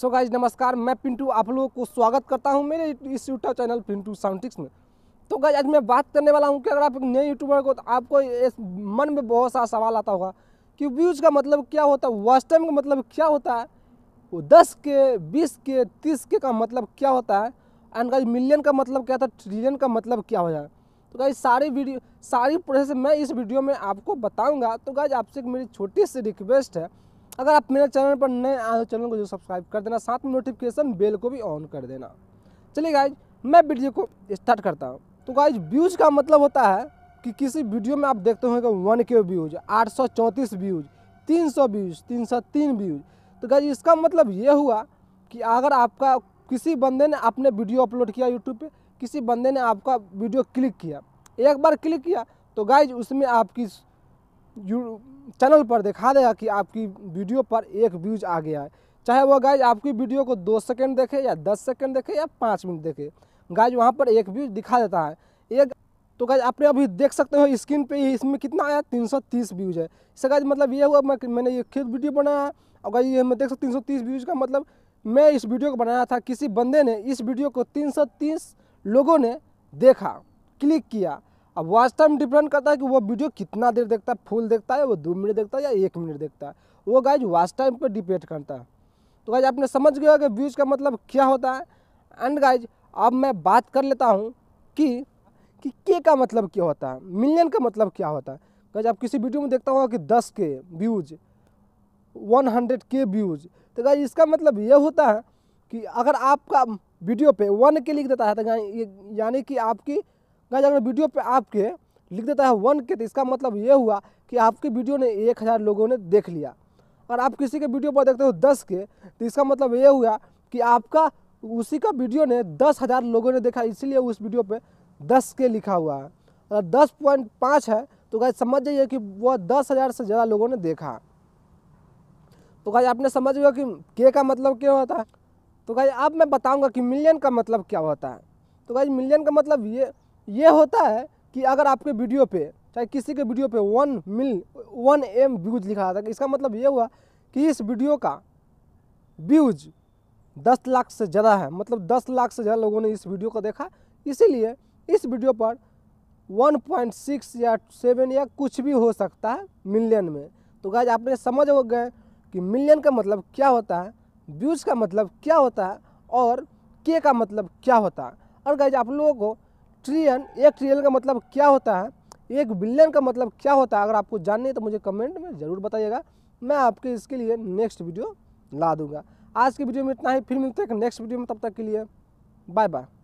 so guys नमस्कार मैं पिंटू आप लोगों को स्वागत करता हूं मेरे इस यूट्यूब चैनल पिंटू साउंडिक्स में तो गाइज आज मैं बात करने वाला हूं कि अगर आप एक नए यूट्यूबर को तो आपको इस मन में बहुत सारा सवाल आता होगा कि व्यूज़ का मतलब क्या होता है वॉच टाइम का मतलब क्या होता है वो दस के बीस के तीस के का मतलब क्या होता है एंड गाइज मिलियन का मतलब क्या था ट्रिलियन का मतलब क्या हो जाए तो गाइज सारी वीडियो सारी प्रोसेस मैं इस वीडियो में आपको बताऊँगा तो गाइज आपसे एक मेरी छोटी सी रिक्वेस्ट है अगर आप मेरे चैनल पर नए आए हो चैनल को जो सब्सक्राइब कर देना साथ में नोटिफिकेशन बेल को भी ऑन कर देना चलिए गाइज मैं वीडियो को स्टार्ट करता हूँ तो गाइज व्यूज़ का मतलब होता है कि किसी वीडियो में आप देखते होंगे वन के व्यूज आठ सौ चौंतीस व्यूज तीन सौ व्यूज तीन सौ तीन व्यूज तो गाइज इसका मतलब ये हुआ कि अगर आपका किसी बंदे ने अपने वीडियो अपलोड किया यूट्यूब पे किसी बंदे ने आपका वीडियो क्लिक किया एक बार क्लिक किया तो गाइज उसमें आपकी चैनल पर दिखा देगा कि आपकी वीडियो पर एक व्यूज आ गया है चाहे वो गाइज आपकी वीडियो को दो सेकेंड देखे या दस सेकेंड देखे या पाँच मिनट देखे गाइज वहाँ पर एक व्यूज दिखा देता है एक तो गाइज आपने अभी देख सकते हो स्क्रीन पे ही इसमें कितना आया 330 व्यूज है इससे गाइज मतलब ये हुआ मैं मैंने ये खेत वीडियो बनाया और गाइज ये मैं देख सकता तीन सौ व्यूज का मतलब मैं इस वीडियो को बनाया था किसी बंदे ने इस वीडियो को तीन लोगों ने देखा क्लिक किया अब वॉच टाइम डिपेंड करता है कि वो वीडियो कितना देर देखता है फुल देखता है वो दो मिनट देखता है या एक मिनट देखता है वो गाइज वॉच टाइम पर डिपेंड करता है तो गाइज आपने समझ गया कि व्यूज़ का मतलब क्या होता है एंड गाइज अब मैं बात कर लेता हूँ कि कि के का मतलब क्या होता है मिलियन का मतलब क्या होता है गाइज आप किसी वीडियो में देखता होगा कि दस के व्यूज़ वन हंड्रेड के व्यूज़ तो गाइज इसका मतलब ये होता है कि अगर आपका वीडियो पे वन के लिख देता है तो यानी कि आपकी गाइज अगर वीडियो पे आपके लिख देता है वन के तो इसका मतलब ये हुआ कि आपकी वीडियो ने एक हज़ार लोगों ने देख लिया और आप किसी के वीडियो पर देखते हो दस के तो इसका मतलब ये हुआ कि आपका उसी का वीडियो ने दस हज़ार लोगों ने देखा इसीलिए उस वीडियो पे दस के लिखा हुआ है अगर दस पॉइंट पाँच है तो गाइज समझ जाइए कि वह दस हज़ार से ज़्यादा लोगों ने देखा तो गाइज आपने समझ लिया कि के का मतलब क्या होता है तो गाइज अब मैं बताऊँगा कि मिलियन का मतलब क्या होता है तो गाइज मिलियन का मतलब ये ये होता है कि अगर आपके वीडियो पे चाहे किसी के वीडियो पे one mil one M views लिखा जाता है इसका मतलब ये हुआ कि इस वीडियो का व्यूज दस लाख से ज़्यादा है मतलब दस लाख से ज़्यादा लोगों ने इस वीडियो को देखा इसीलिए इस वीडियो पर 1.6 या 7 या कुछ भी हो सकता है मिलियन में तो गाइज आपने समझ हो गए कि मिलियन का मतलब क्या होता है व्यूज़ का मतलब क्या होता है और के का मतलब क्या होता है और गाइज आप लोगों को ट्रिलियन एक ट्रिलियन का मतलब क्या होता है एक बिलियन का मतलब क्या होता है अगर आपको जानने तो मुझे कमेंट में ज़रूर बताइएगा मैं आपके इसके लिए नेक्स्ट वीडियो ला दूंगा आज की वीडियो में इतना ही फिर मिलते हैं नेक्स्ट वीडियो में तब तक के लिए बाय बाय